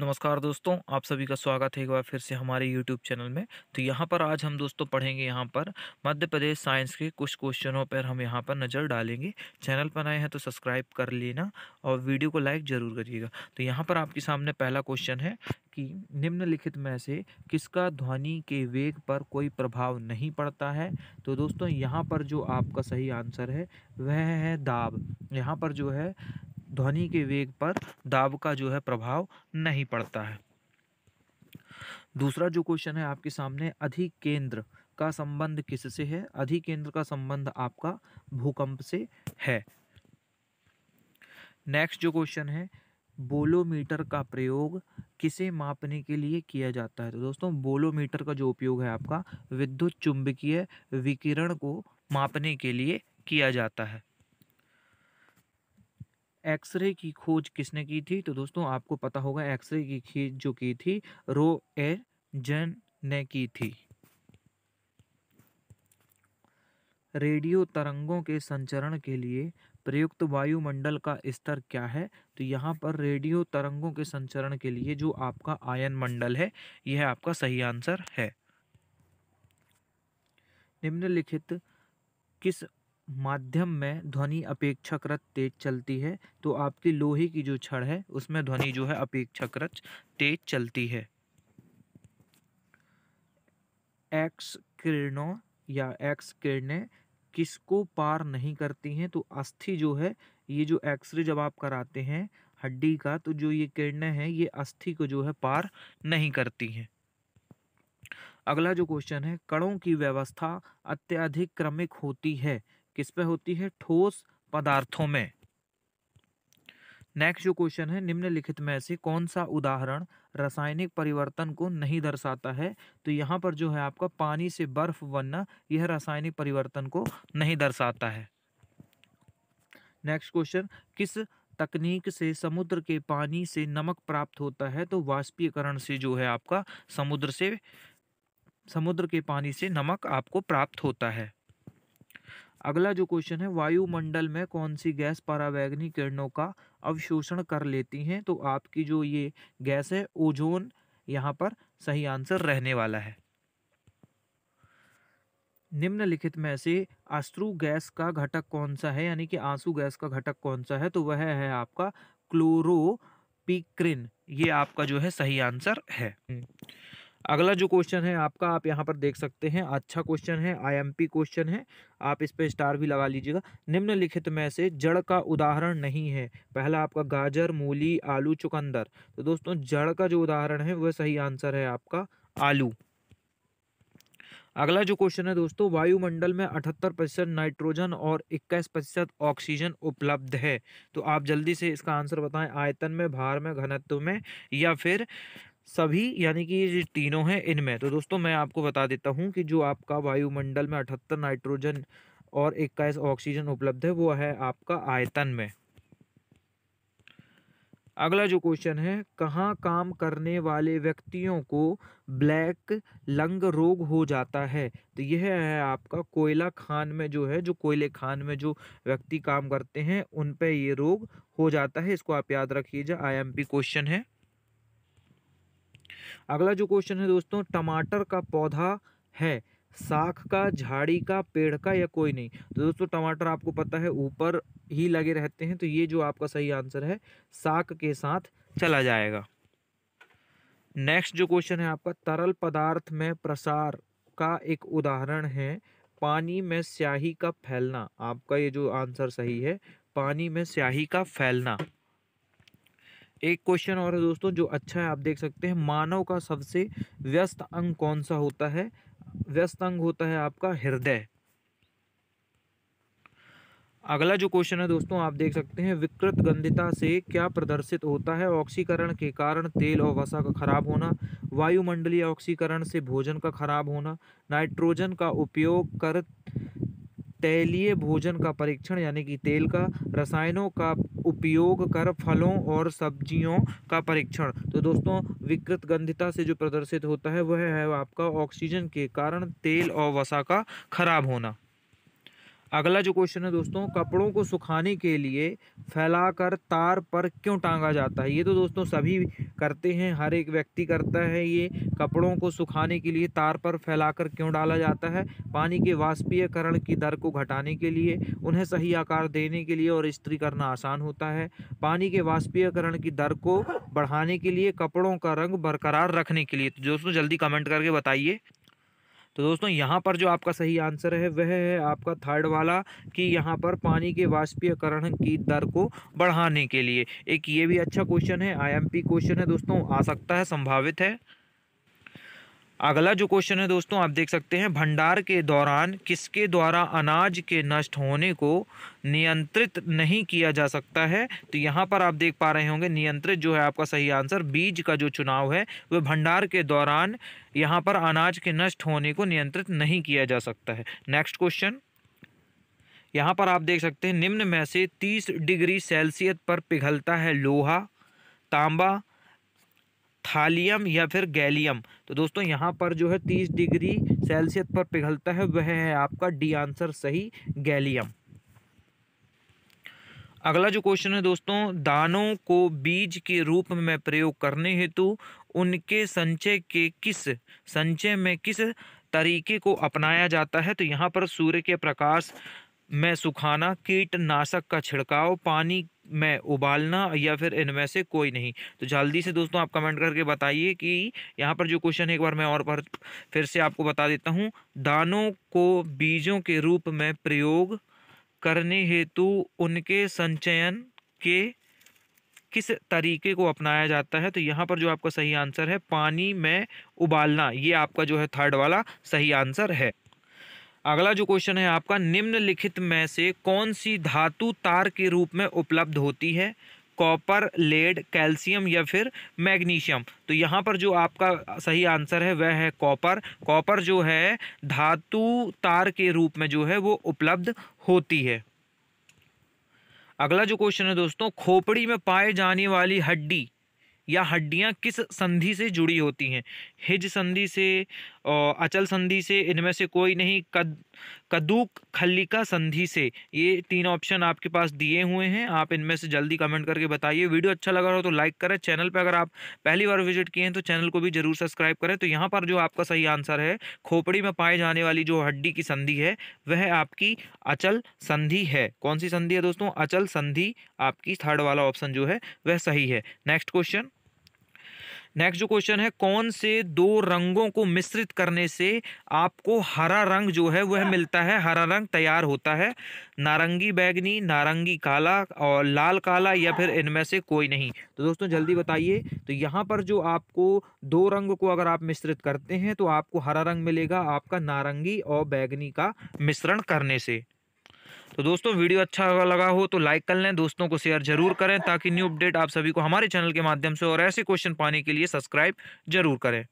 नमस्कार दोस्तों आप सभी का स्वागत है एक बार फिर से हमारे यूट्यूब चैनल में तो यहाँ पर आज हम दोस्तों पढ़ेंगे यहाँ पर मध्य प्रदेश साइंस के कुछ क्वेश्चनों पर हम यहाँ पर नज़र डालेंगे चैनल पर आए हैं तो सब्सक्राइब कर लेना और वीडियो को लाइक ज़रूर करिएगा तो यहाँ पर आपके सामने पहला क्वेश्चन है कि निम्नलिखित में से किसका ध्वनि के वेग पर कोई प्रभाव नहीं पड़ता है तो दोस्तों यहाँ पर जो आपका सही आंसर है वह है दाब यहाँ पर जो है ध्वनि के वेग पर दाब का जो है प्रभाव नहीं पड़ता है दूसरा जो क्वेश्चन है आपके सामने अधिक केंद्र का संबंध किससे है अधिक केंद्र का संबंध आपका भूकंप से है नेक्स्ट जो क्वेश्चन है बोलोमीटर का प्रयोग किसे मापने के लिए किया जाता है तो दोस्तों बोलोमीटर का जो उपयोग है आपका विद्युत चुंबकीय विकिरण को मापने के लिए किया जाता है एक्सरे की खोज किसने की थी तो दोस्तों आपको पता होगा एक्सरे की खोज जो की थी रो ए जन ने की थी रेडियो तरंगों के संचरण के लिए प्रयुक्त वायुमंडल का स्तर क्या है तो यहाँ पर रेडियो तरंगों के संचरण के लिए जो आपका आयन मंडल है यह आपका सही आंसर है निम्नलिखित किस माध्यम में ध्वनि अपेक्षाकृत तेज चलती है तो आपकी लोहे की जो छड़ है उसमें ध्वनि जो है अपेक्षाकृत तेज चलती है एक्स किरणों या एक्स किरणें किसको पार नहीं करती हैं तो अस्थि जो है ये जो एक्सरे जब आप कराते हैं हड्डी का तो जो ये किरणें हैं ये अस्थि को जो है पार नहीं करती हैं अगला जो क्वेश्चन है कणों की व्यवस्था अत्यधिक क्रमिक होती है किस पे होती है ठोस पदार्थों में नेक्स्ट जो क्वेश्चन है निम्नलिखित में से कौन सा उदाहरण रासायनिक परिवर्तन को नहीं दर्शाता है तो यहाँ पर जो है आपका पानी से बर्फ बनना यह रासायनिक परिवर्तन को नहीं दर्शाता है नेक्स्ट क्वेश्चन किस तकनीक से समुद्र के पानी से नमक प्राप्त होता है तो वाष्पीकरण से जो है आपका समुद्र से समुद्र के पानी से नमक आपको प्राप्त होता है अगला जो क्वेश्चन है वायुमंडल में कौन सी गैस परावैग्नि किरणों का अवशोषण कर लेती हैं तो आपकी जो ये गैस है ओजोन यहाँ पर सही आंसर रहने वाला है निम्नलिखित में से अश्रु गैस का घटक कौन सा है यानी कि आंसू गैस का घटक कौन सा है तो वह है आपका क्लोरोपिक्रिन ये आपका जो है सही आंसर है अगला जो क्वेश्चन है आपका आप यहाँ पर देख सकते हैं अच्छा क्वेश्चन है आईएमपी क्वेश्चन है आप इस पर स्टार भी लगा लीजिएगा निम्नलिखित में से जड़ का उदाहरण नहीं है पहला आपका गाजर मूली आलू चुकंदर तो दोस्तों जड़ का जो उदाहरण है वह सही आंसर है आपका आलू अगला जो क्वेश्चन है दोस्तों वायुमंडल में अठहत्तर प्रतिशत नाइट्रोजन और इक्कीस प्रतिशत ऑक्सीजन उपलब्ध है तो आप जल्दी से इसका आंसर बताएं आयतन में भार में घनत्व में या फिर सभी यानी कि ये तीनों हैं इनमें तो दोस्तों मैं आपको बता देता हूँ कि जो आपका वायुमंडल में अठहत्तर नाइट्रोजन और इक्कीस ऑक्सीजन उपलब्ध है वो है आपका आयतन में अगला जो क्वेश्चन है कहाँ काम करने वाले व्यक्तियों को ब्लैक लंग रोग हो जाता है तो यह है आपका कोयला खान में जो है जो कोयले खान में जो व्यक्ति काम करते हैं उन पे ये रोग हो जाता है इसको आप याद रखिएगा आईएमपी क्वेश्चन है अगला जो क्वेश्चन है दोस्तों टमाटर का पौधा है साख का झाड़ी का पेड़ का या कोई नहीं तो दोस्तों टमाटर आपको पता है ऊपर ही लगे रहते हैं तो ये जो आपका सही आंसर है साख के साथ चला जाएगा नेक्स्ट जो क्वेश्चन है आपका तरल पदार्थ में प्रसार का एक उदाहरण है पानी में स्याही का फैलना आपका ये जो आंसर सही है पानी में स्याही का फैलना एक क्वेश्चन और है दोस्तों जो अच्छा है आप देख सकते हैं मानव का सबसे व्यस्त अंग कौन सा होता है व्यस्त अंग होता है आपका हृदय अगला जो क्वेश्चन है दोस्तों आप देख सकते हैं विकृत गंधिता से क्या प्रदर्शित होता है ऑक्सीकरण के कारण तेल और वसा का खराब होना वायुमंडलीय ऑक्सीकरण से भोजन का खराब होना नाइट्रोजन का उपयोग कर तैलीय भोजन का परीक्षण यानी कि तेल का रसायनों का उपयोग कर फलों और सब्जियों का परीक्षण तो दोस्तों विकृत गंधिता से जो प्रदर्शित होता है वह है आपका ऑक्सीजन के कारण तेल और वसा का खराब होना अगला जो क्वेश्चन है दोस्तों कपड़ों को सुखाने के लिए फैलाकर तार पर क्यों टांगा जाता है ये तो दोस्तों सभी करते हैं हर एक व्यक्ति करता है ये कपड़ों को सुखाने के लिए तार पर फैलाकर क्यों डाला जाता है पानी के वाष्पीयकरण की दर को घटाने के लिए उन्हें सही आकार देने के लिए और स्त्री करना आसान होता है पानी के वाष्पीयकरण की दर को बढ़ाने के लिए कपड़ों का रंग बरकरार रखने के लिए तो दोस्तों जल्दी कमेंट करके बताइए तो दोस्तों यहाँ पर जो आपका सही आंसर है वह है आपका थर्ड वाला कि यहाँ पर पानी के वाष्पीयकरण की दर को बढ़ाने के लिए एक ये भी अच्छा क्वेश्चन है आईएमपी क्वेश्चन है दोस्तों आ सकता है संभावित है अगला जो क्वेश्चन है दोस्तों आप देख सकते हैं भंडार के दौरान किसके द्वारा अनाज के नष्ट होने को नियंत्रित नहीं किया जा सकता है तो यहाँ पर आप देख पा रहे होंगे नियंत्रित जो है आपका सही आंसर बीज का जो चुनाव है वह भंडार के दौरान यहाँ पर अनाज के नष्ट होने को नियंत्रित नहीं किया जा सकता है नेक्स्ट क्वेश्चन यहाँ पर आप देख सकते हैं निम्न में से तीस डिग्री सेल्सियस पर पिघलता है लोहा तांबा थालियम या फिर गैलियम तो दोस्तों यहाँ पर जो है तीस डिग्री सेल्सियस पर पिघलता है वह है आपका डी आंसर सही गैलियम अगला जो क्वेश्चन है दोस्तों दानों को बीज के रूप में प्रयोग करने हेतु उनके संचय के किस संचय में किस तरीके को अपनाया जाता है तो यहाँ पर सूर्य के प्रकाश में सुखाना कीटनाशक का छिड़काव पानी में उबालना या फिर इनमें से कोई नहीं तो जल्दी से दोस्तों आप कमेंट करके बताइए कि यहाँ पर जो क्वेश्चन है एक बार मैं और पर फिर से आपको बता देता हूँ दानों को बीजों के रूप में प्रयोग करने हेतु उनके संचयन के किस तरीके को अपनाया जाता है तो यहाँ पर जो आपका सही आंसर है पानी में उबालना ये आपका जो है थर्ड वाला सही आंसर है अगला जो क्वेश्चन है आपका निम्नलिखित में से कौन सी धातु तार के रूप में उपलब्ध होती है कॉपर लेड कैल्शियम या फिर मैग्नीशियम तो यहाँ पर जो आपका सही आंसर है वह है कॉपर कॉपर जो है धातु तार के रूप में जो है वो उपलब्ध होती है अगला जो क्वेश्चन है दोस्तों खोपड़ी में पाए जाने वाली हड्डी या हड्डियाँ किस संधि से जुड़ी होती हैं हिज संधि से अचल संधि से इनमें से कोई नहीं कद कदूक खल्लिका संधि से ये तीन ऑप्शन आपके पास दिए हुए हैं आप इनमें से जल्दी कमेंट करके बताइए वीडियो अच्छा लगा हो तो लाइक करें चैनल पर अगर आप पहली बार विजिट किए हैं तो चैनल को भी जरूर सब्सक्राइब करें तो यहाँ पर जो आपका सही आंसर है खोपड़ी में पाए जाने वाली जो हड्डी की संधि है वह आपकी अचल संधि है कौन सी संधि है दोस्तों अचल संधि आपकी थर्ड वाला ऑप्शन जो है वह सही है नेक्स्ट क्वेश्चन नेक्स्ट जो क्वेश्चन है कौन से दो रंगों को मिश्रित करने से आपको हरा रंग जो है वह मिलता है हरा रंग तैयार होता है नारंगी बैगनी नारंगी काला और लाल काला या फिर इनमें से कोई नहीं तो दोस्तों जल्दी बताइए तो यहाँ पर जो आपको दो रंग को अगर आप मिश्रित करते हैं तो आपको हरा रंग मिलेगा आपका नारंगी और बैगनी का मिश्रण करने से तो दोस्तों वीडियो अच्छा लगा हो तो लाइक कर लें दोस्तों को शेयर जरूर करें ताकि न्यू अपडेट आप सभी को हमारे चैनल के माध्यम से और ऐसे क्वेश्चन पाने के लिए सब्सक्राइब जरूर करें